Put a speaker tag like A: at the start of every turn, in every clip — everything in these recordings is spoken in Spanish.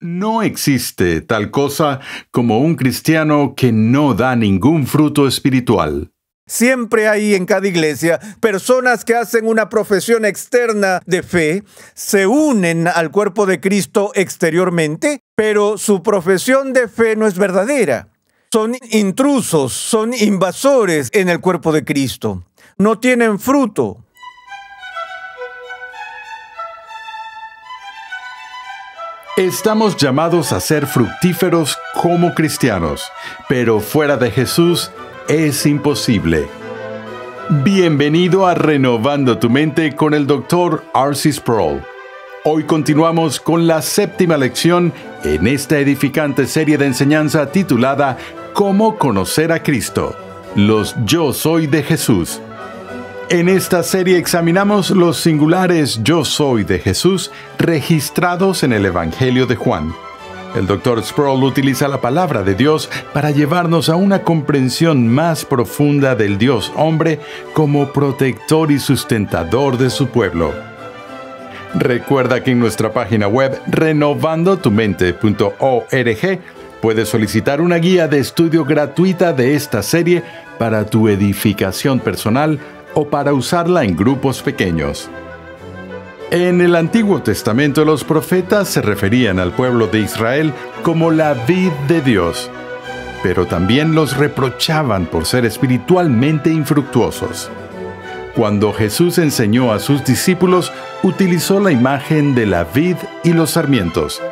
A: No existe tal cosa como un cristiano que no da ningún fruto espiritual.
B: Siempre hay en cada iglesia personas que hacen una profesión externa de fe, se unen al cuerpo de Cristo exteriormente, pero su profesión de fe no es verdadera. Son intrusos, son invasores en el cuerpo de Cristo. No tienen fruto.
A: Estamos llamados a ser fructíferos como cristianos, pero fuera de Jesús es imposible. Bienvenido a Renovando tu Mente con el Dr. Arcis Sproul. Hoy continuamos con la séptima lección en esta edificante serie de enseñanza titulada Cómo conocer a Cristo, los Yo Soy de Jesús en esta serie examinamos los singulares yo soy de Jesús registrados en el Evangelio de Juan. El Dr. Sproul utiliza la palabra de Dios para llevarnos a una comprensión más profunda del Dios hombre como protector y sustentador de su pueblo. Recuerda que en nuestra página web renovandotumente.org puedes solicitar una guía de estudio gratuita de esta serie para tu edificación personal o para usarla en grupos pequeños. En el Antiguo Testamento los profetas se referían al pueblo de Israel como la vid de Dios, pero también los reprochaban por ser espiritualmente infructuosos. Cuando Jesús enseñó a sus discípulos, utilizó la imagen de la vid y los sarmientos,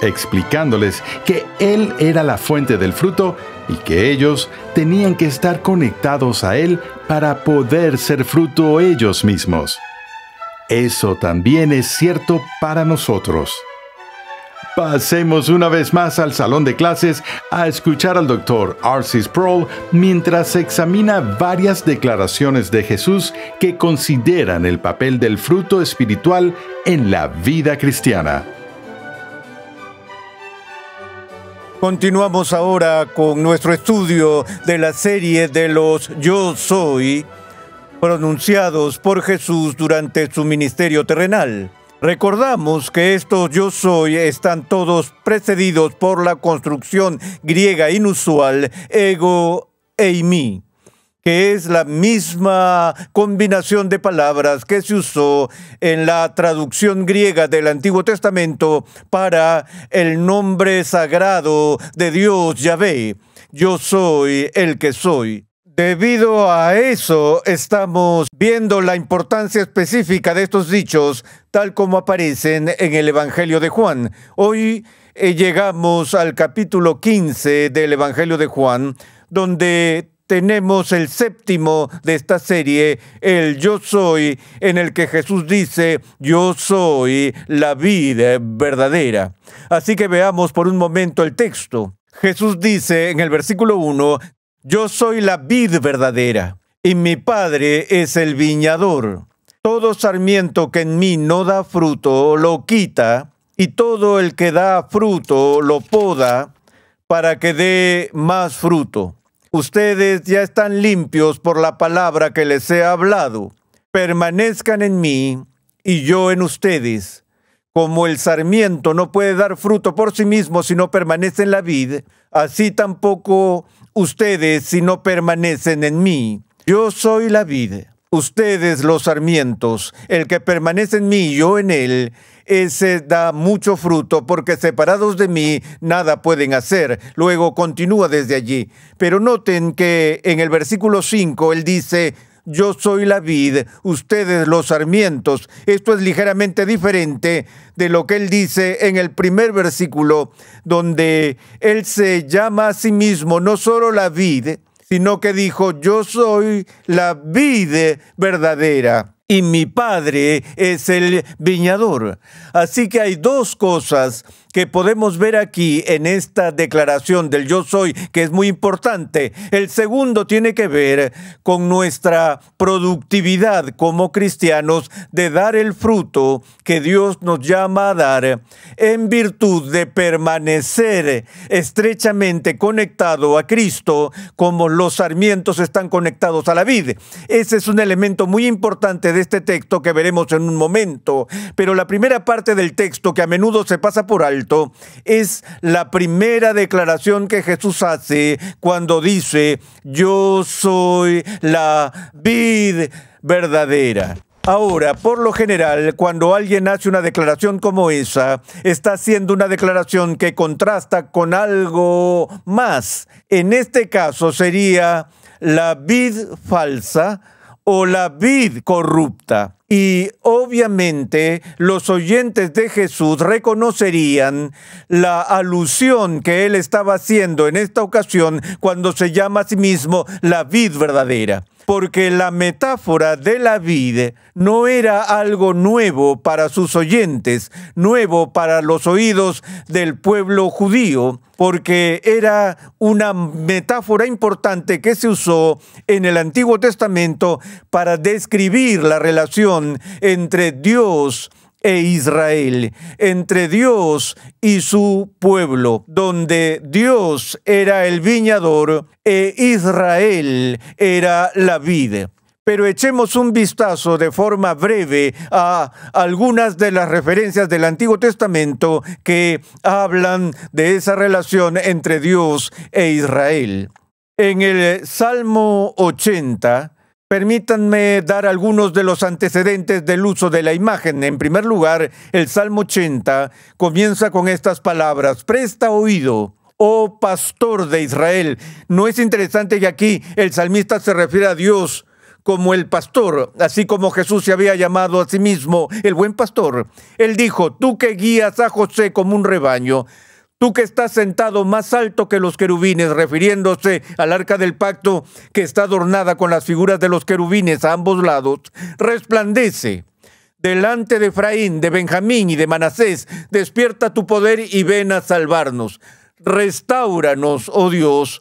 A: explicándoles que Él era la fuente del fruto y que ellos tenían que estar conectados a Él para poder ser fruto ellos mismos. Eso también es cierto para nosotros. Pasemos una vez más al salón de clases a escuchar al doctor Arcis Sproul mientras examina varias declaraciones de Jesús que consideran el papel del fruto espiritual en la vida cristiana.
B: Continuamos ahora con nuestro estudio de la serie de los Yo Soy pronunciados por Jesús durante su ministerio terrenal. Recordamos que estos yo soy están todos precedidos por la construcción griega inusual ego eimi que es la misma combinación de palabras que se usó en la traducción griega del Antiguo Testamento para el nombre sagrado de Dios Yahvé. Yo soy el que soy. Debido a eso, estamos viendo la importancia específica de estos dichos, tal como aparecen en el Evangelio de Juan. Hoy eh, llegamos al capítulo 15 del Evangelio de Juan, donde tenemos el séptimo de esta serie, el yo soy, en el que Jesús dice, yo soy la vida verdadera. Así que veamos por un momento el texto. Jesús dice en el versículo 1, yo soy la vid verdadera y mi padre es el viñador. Todo sarmiento que en mí no da fruto lo quita y todo el que da fruto lo poda para que dé más fruto. Ustedes ya están limpios por la palabra que les he hablado. Permanezcan en mí y yo en ustedes. Como el sarmiento no puede dar fruto por sí mismo si no permanece en la vid, así tampoco ustedes si no permanecen en mí. Yo soy la vid, ustedes los sarmientos. El que permanece en mí y yo en él, ese da mucho fruto, porque separados de mí nada pueden hacer. Luego continúa desde allí. Pero noten que en el versículo 5 él dice, yo soy la vid, ustedes los sarmientos. Esto es ligeramente diferente de lo que él dice en el primer versículo, donde él se llama a sí mismo no solo la vid, sino que dijo, yo soy la vid verdadera y mi Padre es el viñador. Así que hay dos cosas que podemos ver aquí en esta declaración del yo soy, que es muy importante. El segundo tiene que ver con nuestra productividad como cristianos de dar el fruto que Dios nos llama a dar en virtud de permanecer estrechamente conectado a Cristo como los sarmientos están conectados a la vid. Ese es un elemento muy importante de este texto que veremos en un momento. Pero la primera parte del texto que a menudo se pasa por alto es la primera declaración que Jesús hace cuando dice, yo soy la vid verdadera. Ahora, por lo general, cuando alguien hace una declaración como esa, está haciendo una declaración que contrasta con algo más. En este caso sería la vid falsa o la vid corrupta. Y obviamente los oyentes de Jesús reconocerían la alusión que él estaba haciendo en esta ocasión cuando se llama a sí mismo la vid verdadera porque la metáfora de la vida no era algo nuevo para sus oyentes, nuevo para los oídos del pueblo judío, porque era una metáfora importante que se usó en el Antiguo Testamento para describir la relación entre Dios e Israel, entre Dios y su pueblo, donde Dios era el viñador e Israel era la vid. Pero echemos un vistazo de forma breve a algunas de las referencias del Antiguo Testamento que hablan de esa relación entre Dios e Israel. En el Salmo 80, Permítanme dar algunos de los antecedentes del uso de la imagen. En primer lugar, el Salmo 80 comienza con estas palabras, presta oído. Oh pastor de Israel, ¿no es interesante que aquí el salmista se refiere a Dios como el pastor, así como Jesús se había llamado a sí mismo el buen pastor? Él dijo, tú que guías a José como un rebaño, tú que estás sentado más alto que los querubines, refiriéndose al arca del pacto que está adornada con las figuras de los querubines a ambos lados, resplandece. Delante de Efraín, de Benjamín y de Manasés, despierta tu poder y ven a salvarnos. Restauranos, oh Dios,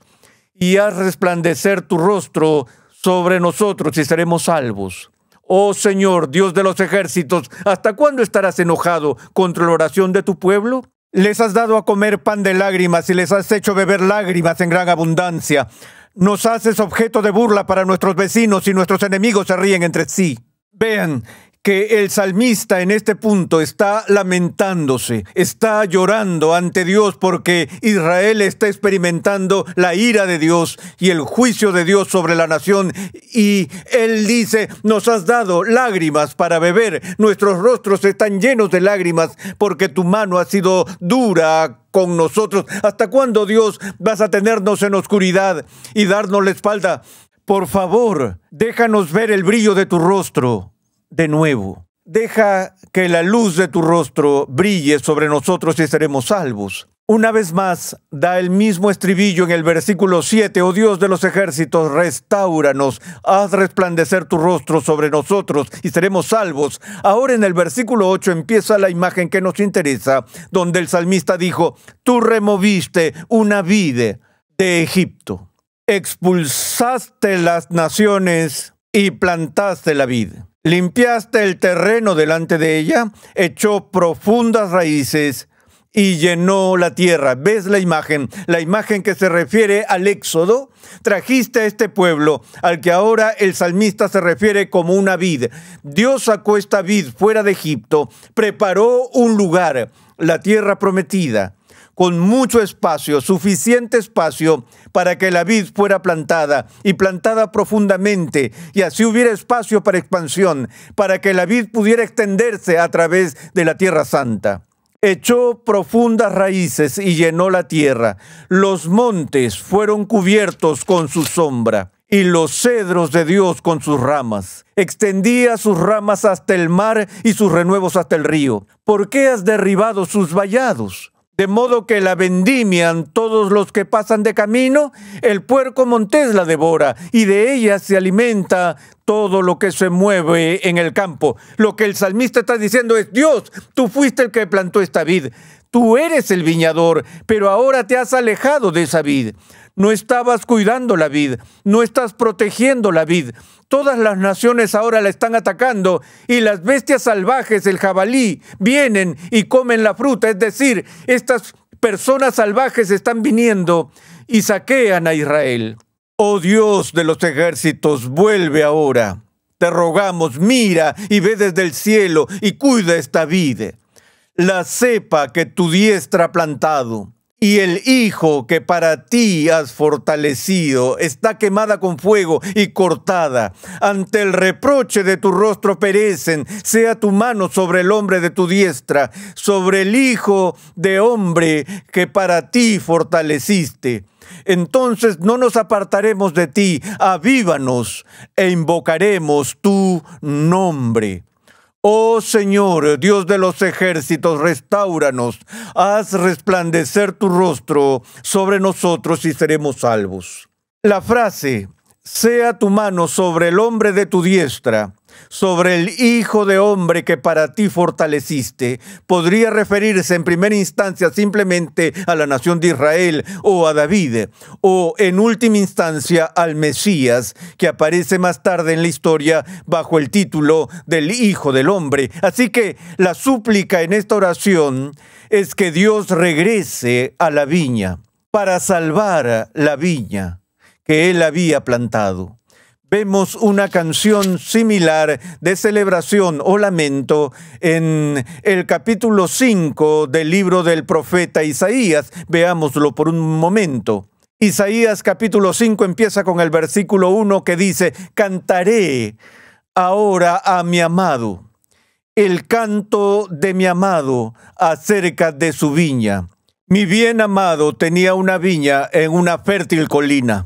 B: y haz resplandecer tu rostro sobre nosotros y seremos salvos. Oh Señor, Dios de los ejércitos, ¿hasta cuándo estarás enojado contra la oración de tu pueblo? Les has dado a comer pan de lágrimas y les has hecho beber lágrimas en gran abundancia. Nos haces objeto de burla para nuestros vecinos y nuestros enemigos se ríen entre sí. Vean que el salmista en este punto está lamentándose, está llorando ante Dios porque Israel está experimentando la ira de Dios y el juicio de Dios sobre la nación. Y él dice, nos has dado lágrimas para beber, nuestros rostros están llenos de lágrimas porque tu mano ha sido dura con nosotros. ¿Hasta cuándo Dios vas a tenernos en oscuridad y darnos la espalda? Por favor, déjanos ver el brillo de tu rostro de nuevo. Deja que la luz de tu rostro brille sobre nosotros y seremos salvos. Una vez más, da el mismo estribillo en el versículo 7, oh Dios de los ejércitos, restauranos, haz resplandecer tu rostro sobre nosotros y seremos salvos. Ahora en el versículo 8 empieza la imagen que nos interesa, donde el salmista dijo, tú removiste una vide de Egipto, expulsaste las naciones y plantaste la vid. Limpiaste el terreno delante de ella, echó profundas raíces y llenó la tierra. ¿Ves la imagen? La imagen que se refiere al éxodo. Trajiste a este pueblo al que ahora el salmista se refiere como una vid. Dios sacó esta vid fuera de Egipto, preparó un lugar, la tierra prometida con mucho espacio, suficiente espacio para que la vid fuera plantada y plantada profundamente, y así hubiera espacio para expansión, para que la vid pudiera extenderse a través de la tierra santa echó profundas raíces y llenó la tierra. Los montes fueron cubiertos con su sombra y los cedros de Dios con sus ramas. Extendía sus ramas hasta el mar y sus renuevos hasta el río. ¿Por qué has derribado sus vallados? de modo que la vendimian todos los que pasan de camino, el puerco montés la devora, y de ella se alimenta todo lo que se mueve en el campo. Lo que el salmista está diciendo es, Dios, tú fuiste el que plantó esta vid, tú eres el viñador, pero ahora te has alejado de esa vid no estabas cuidando la vid, no estás protegiendo la vid. Todas las naciones ahora la están atacando y las bestias salvajes, el jabalí, vienen y comen la fruta. Es decir, estas personas salvajes están viniendo y saquean a Israel. Oh Dios de los ejércitos, vuelve ahora. Te rogamos, mira y ve desde el cielo y cuida esta vid, la cepa que tu diestra ha plantado y el hijo que para ti has fortalecido está quemada con fuego y cortada. Ante el reproche de tu rostro perecen, sea tu mano sobre el hombre de tu diestra, sobre el hijo de hombre que para ti fortaleciste. Entonces no nos apartaremos de ti, avívanos e invocaremos tu nombre. Oh Señor, Dios de los ejércitos, restauranos, haz resplandecer tu rostro sobre nosotros y seremos salvos. La frase, sea tu mano sobre el hombre de tu diestra, sobre el Hijo de Hombre que para ti fortaleciste, podría referirse en primera instancia simplemente a la nación de Israel o a David, o en última instancia al Mesías, que aparece más tarde en la historia bajo el título del Hijo del Hombre. Así que la súplica en esta oración es que Dios regrese a la viña para salvar la viña que él había plantado vemos una canción similar de celebración o lamento en el capítulo 5 del libro del profeta Isaías. Veámoslo por un momento. Isaías capítulo 5 empieza con el versículo 1 que dice, cantaré ahora a mi amado el canto de mi amado acerca de su viña. Mi bien amado tenía una viña en una fértil colina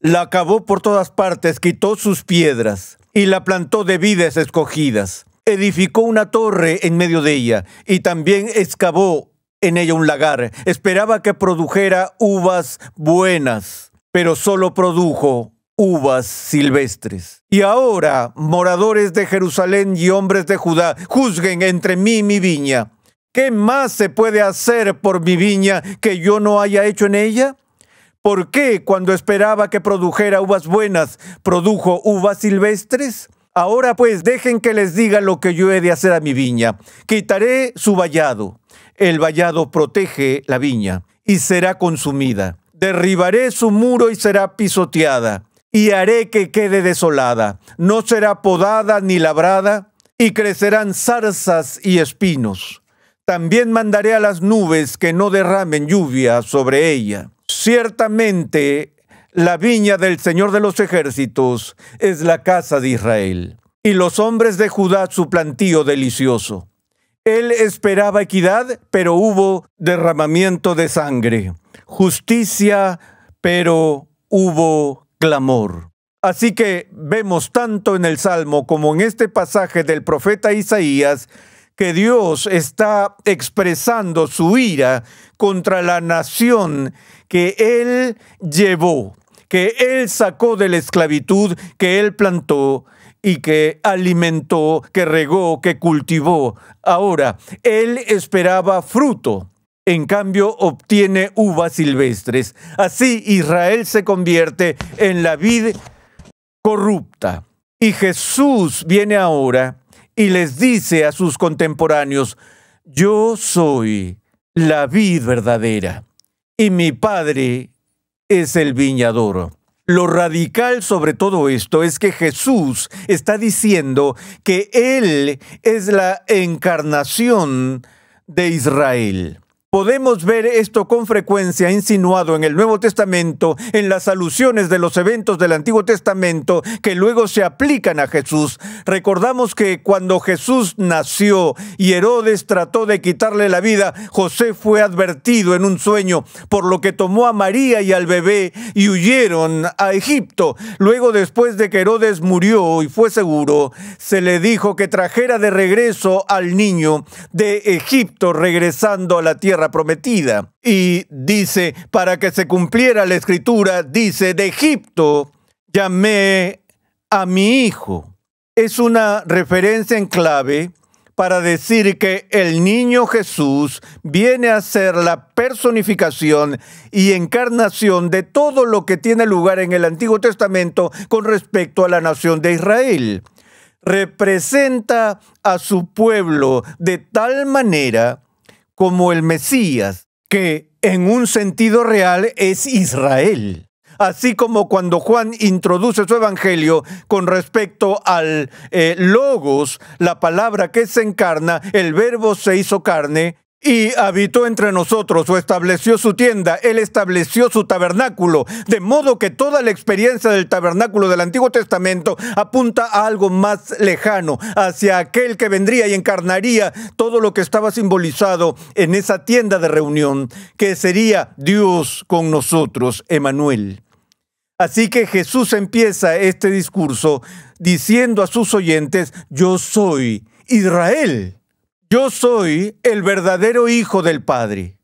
B: la acabó por todas partes, quitó sus piedras y la plantó de vides escogidas. Edificó una torre en medio de ella y también excavó en ella un lagar. Esperaba que produjera uvas buenas, pero solo produjo uvas silvestres. Y ahora, moradores de Jerusalén y hombres de Judá, juzguen entre mí y mi viña. ¿Qué más se puede hacer por mi viña que yo no haya hecho en ella? ¿Por qué cuando esperaba que produjera uvas buenas, produjo uvas silvestres? Ahora pues dejen que les diga lo que yo he de hacer a mi viña. Quitaré su vallado. El vallado protege la viña y será consumida. Derribaré su muro y será pisoteada. Y haré que quede desolada. No será podada ni labrada. Y crecerán zarzas y espinos. También mandaré a las nubes que no derramen lluvia sobre ella. Ciertamente, la viña del Señor de los ejércitos es la casa de Israel, y los hombres de Judá su plantío delicioso. Él esperaba equidad, pero hubo derramamiento de sangre, justicia, pero hubo clamor. Así que vemos tanto en el Salmo como en este pasaje del profeta Isaías que Dios está expresando su ira contra la nación que Él llevó, que Él sacó de la esclavitud, que Él plantó y que alimentó, que regó, que cultivó. Ahora, Él esperaba fruto. En cambio, obtiene uvas silvestres. Así Israel se convierte en la vid corrupta. Y Jesús viene ahora y les dice a sus contemporáneos, yo soy la vid verdadera y mi Padre es el viñador. Lo radical sobre todo esto es que Jesús está diciendo que Él es la encarnación de Israel. Podemos ver esto con frecuencia insinuado en el Nuevo Testamento, en las alusiones de los eventos del Antiguo Testamento que luego se aplican a Jesús. Recordamos que cuando Jesús nació y Herodes trató de quitarle la vida, José fue advertido en un sueño, por lo que tomó a María y al bebé y huyeron a Egipto. Luego, después de que Herodes murió y fue seguro, se le dijo que trajera de regreso al niño de Egipto regresando a la tierra prometida. Y dice, para que se cumpliera la escritura, dice, de Egipto llamé a mi hijo. Es una referencia en clave para decir que el niño Jesús viene a ser la personificación y encarnación de todo lo que tiene lugar en el Antiguo Testamento con respecto a la nación de Israel. Representa a su pueblo de tal manera como el Mesías, que en un sentido real es Israel. Así como cuando Juan introduce su evangelio con respecto al eh, logos, la palabra que se encarna, el verbo se hizo carne, y habitó entre nosotros o estableció su tienda, él estableció su tabernáculo, de modo que toda la experiencia del tabernáculo del Antiguo Testamento apunta a algo más lejano, hacia aquel que vendría y encarnaría todo lo que estaba simbolizado en esa tienda de reunión, que sería Dios con nosotros, Emanuel. Así que Jesús empieza este discurso diciendo a sus oyentes, yo soy Israel yo soy el verdadero hijo del Padre,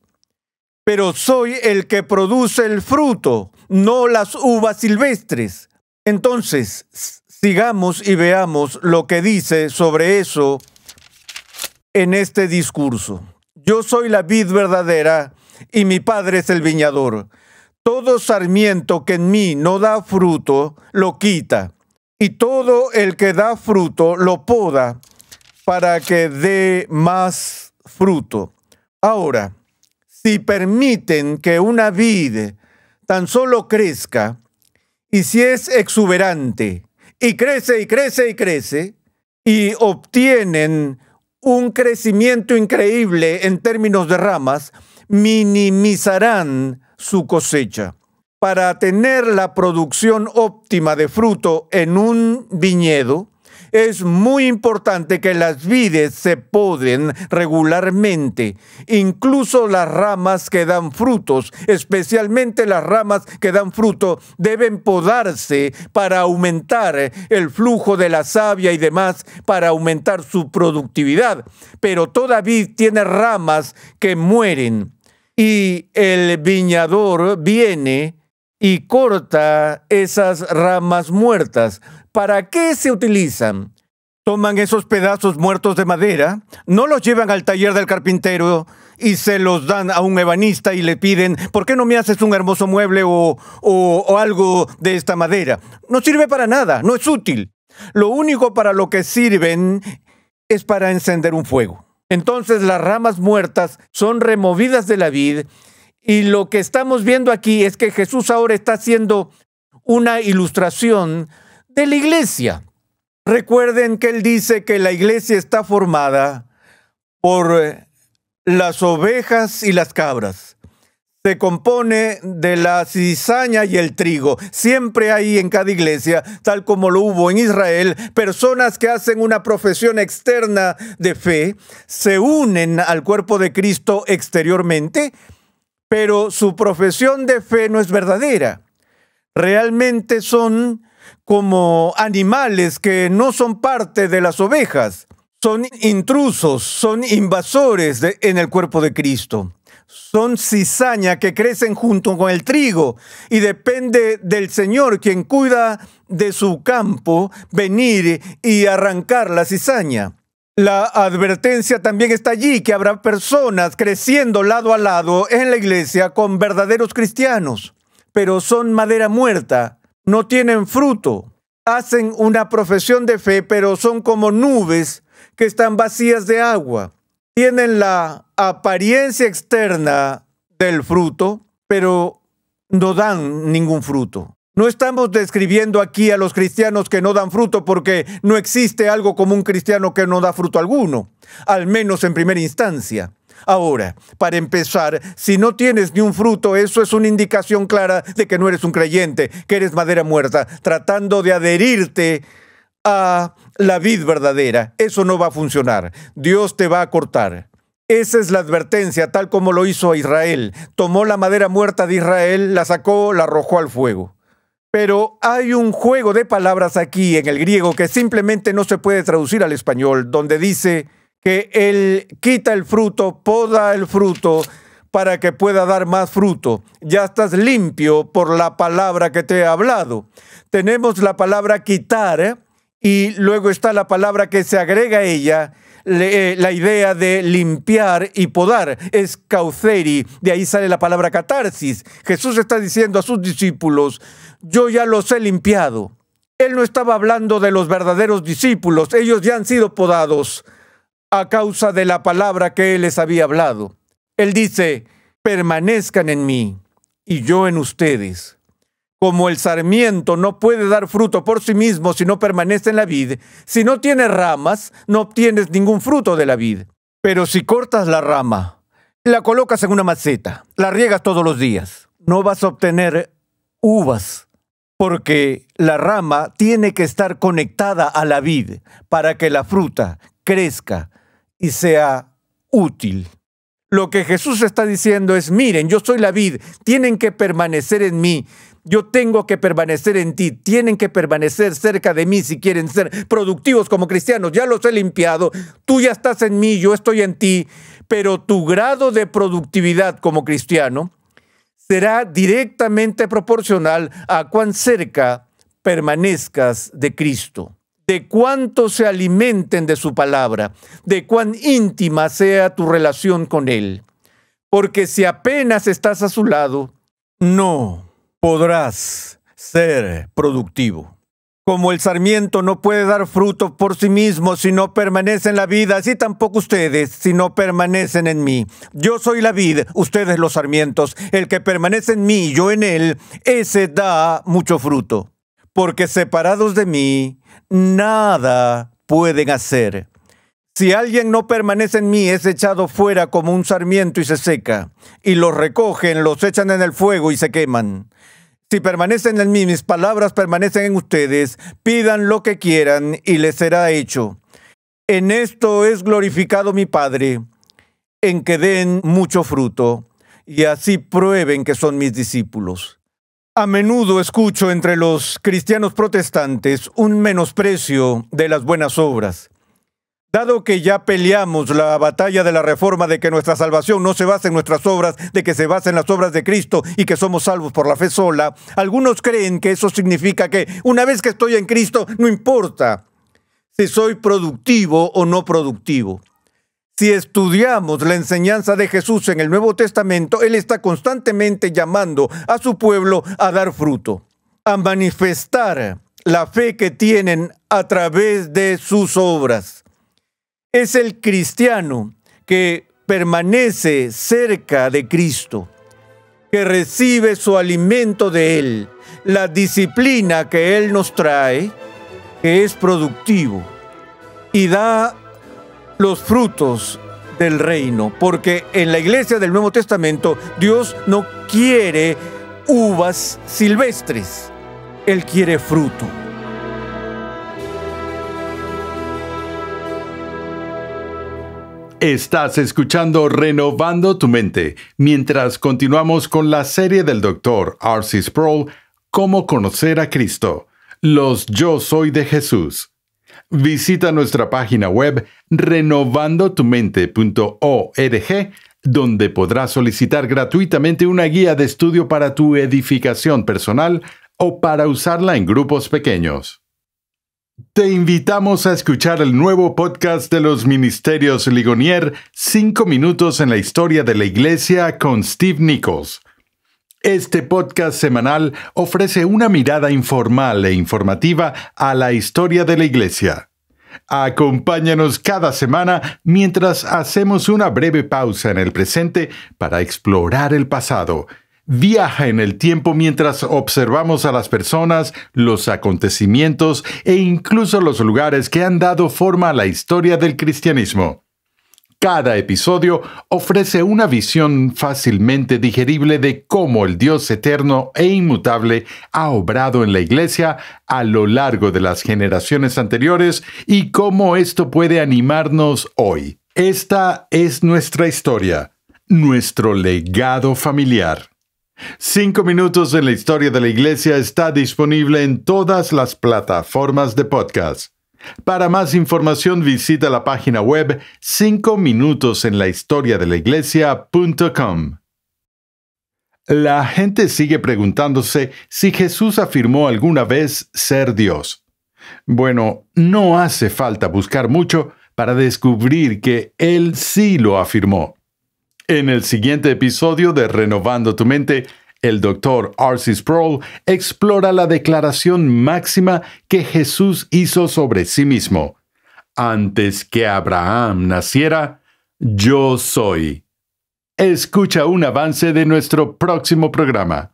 B: pero soy el que produce el fruto, no las uvas silvestres. Entonces, sigamos y veamos lo que dice sobre eso en este discurso. Yo soy la vid verdadera y mi Padre es el viñador. Todo sarmiento que en mí no da fruto, lo quita, y todo el que da fruto, lo poda para que dé más fruto. Ahora, si permiten que una vid tan solo crezca, y si es exuberante, y crece y crece y crece, y obtienen un crecimiento increíble en términos de ramas, minimizarán su cosecha. Para tener la producción óptima de fruto en un viñedo, es muy importante que las vides se poden regularmente, incluso las ramas que dan frutos, especialmente las ramas que dan fruto, deben podarse para aumentar el flujo de la savia y demás, para aumentar su productividad. Pero toda vid tiene ramas que mueren y el viñador viene y corta esas ramas muertas ¿Para qué se utilizan? Toman esos pedazos muertos de madera, no los llevan al taller del carpintero y se los dan a un ebanista y le piden, ¿por qué no me haces un hermoso mueble o algo de esta madera? No sirve para nada, no es útil. Lo único para lo que sirven es para encender un fuego. Entonces las ramas muertas son removidas de la vid y lo que estamos viendo aquí es que Jesús ahora está haciendo una ilustración de la iglesia. Recuerden que él dice que la iglesia está formada por eh, las ovejas y las cabras. Se compone de la cizaña y el trigo. Siempre hay en cada iglesia, tal como lo hubo en Israel, personas que hacen una profesión externa de fe, se unen al cuerpo de Cristo exteriormente, pero su profesión de fe no es verdadera. Realmente son como animales que no son parte de las ovejas. Son intrusos, son invasores en el cuerpo de Cristo. Son cizaña que crecen junto con el trigo y depende del Señor quien cuida de su campo venir y arrancar la cizaña. La advertencia también está allí, que habrá personas creciendo lado a lado en la iglesia con verdaderos cristianos, pero son madera muerta, no tienen fruto. Hacen una profesión de fe, pero son como nubes que están vacías de agua. Tienen la apariencia externa del fruto, pero no dan ningún fruto. No estamos describiendo aquí a los cristianos que no dan fruto porque no existe algo como un cristiano que no da fruto alguno, al menos en primera instancia. Ahora, para empezar, si no tienes ni un fruto, eso es una indicación clara de que no eres un creyente, que eres madera muerta, tratando de adherirte a la vid verdadera. Eso no va a funcionar. Dios te va a cortar. Esa es la advertencia, tal como lo hizo a Israel. Tomó la madera muerta de Israel, la sacó, la arrojó al fuego. Pero hay un juego de palabras aquí en el griego que simplemente no se puede traducir al español, donde dice, que Él quita el fruto, poda el fruto para que pueda dar más fruto. Ya estás limpio por la palabra que te he hablado. Tenemos la palabra quitar ¿eh? y luego está la palabra que se agrega a ella, eh, la idea de limpiar y podar es cauceri, de ahí sale la palabra catarsis. Jesús está diciendo a sus discípulos, yo ya los he limpiado. Él no estaba hablando de los verdaderos discípulos, ellos ya han sido podados a causa de la palabra que Él les había hablado. Él dice, permanezcan en mí y yo en ustedes. Como el sarmiento no puede dar fruto por sí mismo si no permanece en la vid, si no tiene ramas, no obtienes ningún fruto de la vid. Pero si cortas la rama, la colocas en una maceta, la riegas todos los días, no vas a obtener uvas, porque la rama tiene que estar conectada a la vid para que la fruta crezca y sea útil. Lo que Jesús está diciendo es, miren, yo soy la vid, tienen que permanecer en mí, yo tengo que permanecer en ti, tienen que permanecer cerca de mí si quieren ser productivos como cristianos, ya los he limpiado, tú ya estás en mí, yo estoy en ti, pero tu grado de productividad como cristiano será directamente proporcional a cuán cerca permanezcas de Cristo de cuánto se alimenten de su palabra, de cuán íntima sea tu relación con Él. Porque si apenas estás a su lado, no podrás ser productivo. Como el sarmiento no puede dar fruto por sí mismo si no permanece en la vida, así tampoco ustedes si no permanecen en mí. Yo soy la vid, ustedes los sarmientos. El que permanece en mí, yo en él, ese da mucho fruto porque separados de mí, nada pueden hacer. Si alguien no permanece en mí, es echado fuera como un sarmiento y se seca, y los recogen, los echan en el fuego y se queman. Si permanecen en mí, mis palabras permanecen en ustedes, pidan lo que quieran y les será hecho. En esto es glorificado mi Padre, en que den mucho fruto, y así prueben que son mis discípulos. A menudo escucho entre los cristianos protestantes un menosprecio de las buenas obras. Dado que ya peleamos la batalla de la reforma de que nuestra salvación no se basa en nuestras obras, de que se basa en las obras de Cristo y que somos salvos por la fe sola, algunos creen que eso significa que una vez que estoy en Cristo, no importa si soy productivo o no productivo. Si estudiamos la enseñanza de Jesús en el Nuevo Testamento, Él está constantemente llamando a su pueblo a dar fruto, a manifestar la fe que tienen a través de sus obras. Es el cristiano que permanece cerca de Cristo, que recibe su alimento de Él, la disciplina que Él nos trae, que es productivo y da los frutos del reino, porque en la iglesia del Nuevo Testamento Dios no quiere uvas silvestres, Él quiere fruto.
A: Estás escuchando Renovando tu Mente, mientras continuamos con la serie del doctor Arcis Sproul, Cómo conocer a Cristo, los Yo Soy de Jesús. Visita nuestra página web renovandotumente.org donde podrás solicitar gratuitamente una guía de estudio para tu edificación personal o para usarla en grupos pequeños. Te invitamos a escuchar el nuevo podcast de los Ministerios Ligonier, 5 minutos en la historia de la Iglesia con Steve Nichols este podcast semanal ofrece una mirada informal e informativa a la historia de la Iglesia. Acompáñanos cada semana mientras hacemos una breve pausa en el presente para explorar el pasado. Viaja en el tiempo mientras observamos a las personas, los acontecimientos e incluso los lugares que han dado forma a la historia del cristianismo. Cada episodio ofrece una visión fácilmente digerible de cómo el Dios eterno e inmutable ha obrado en la Iglesia a lo largo de las generaciones anteriores y cómo esto puede animarnos hoy. Esta es nuestra historia, nuestro legado familiar. Cinco minutos en la historia de la Iglesia está disponible en todas las plataformas de podcast. Para más información visita la página web 5 minutos en la historia de la iglesia.com. La gente sigue preguntándose si Jesús afirmó alguna vez ser Dios. Bueno, no hace falta buscar mucho para descubrir que Él sí lo afirmó. En el siguiente episodio de Renovando tu Mente, el doctor Arcis Sproul explora la declaración máxima que Jesús hizo sobre sí mismo. Antes que Abraham naciera, yo soy. Escucha un avance de nuestro próximo programa.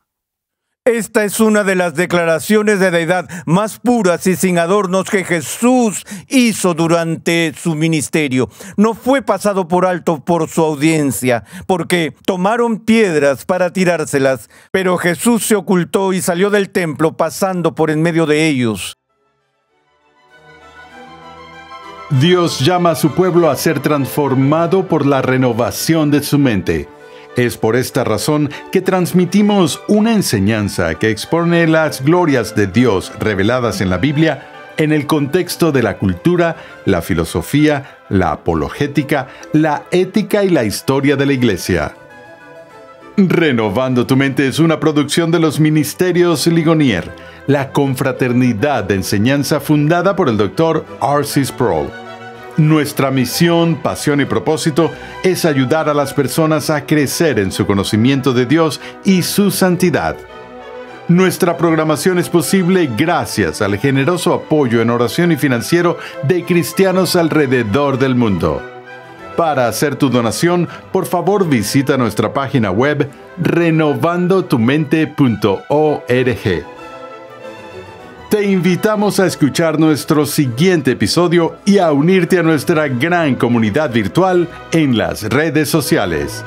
B: Esta es una de las declaraciones de deidad más puras y sin adornos que Jesús hizo durante su ministerio. No fue pasado por alto por su audiencia, porque tomaron piedras para tirárselas, pero Jesús se ocultó y salió del templo pasando por en medio de ellos.
A: Dios llama a su pueblo a ser transformado por la renovación de su mente. Es por esta razón que transmitimos una enseñanza que expone las glorias de Dios reveladas en la Biblia en el contexto de la cultura, la filosofía, la apologética, la ética y la historia de la Iglesia. Renovando tu mente es una producción de los Ministerios Ligonier, la confraternidad de enseñanza fundada por el Dr. Arcis Sproul. Nuestra misión, pasión y propósito es ayudar a las personas a crecer en su conocimiento de Dios y su santidad. Nuestra programación es posible gracias al generoso apoyo en oración y financiero de cristianos alrededor del mundo. Para hacer tu donación, por favor visita nuestra página web renovandotumente.org. Te invitamos a escuchar nuestro siguiente episodio y a unirte a nuestra gran comunidad virtual en las redes sociales.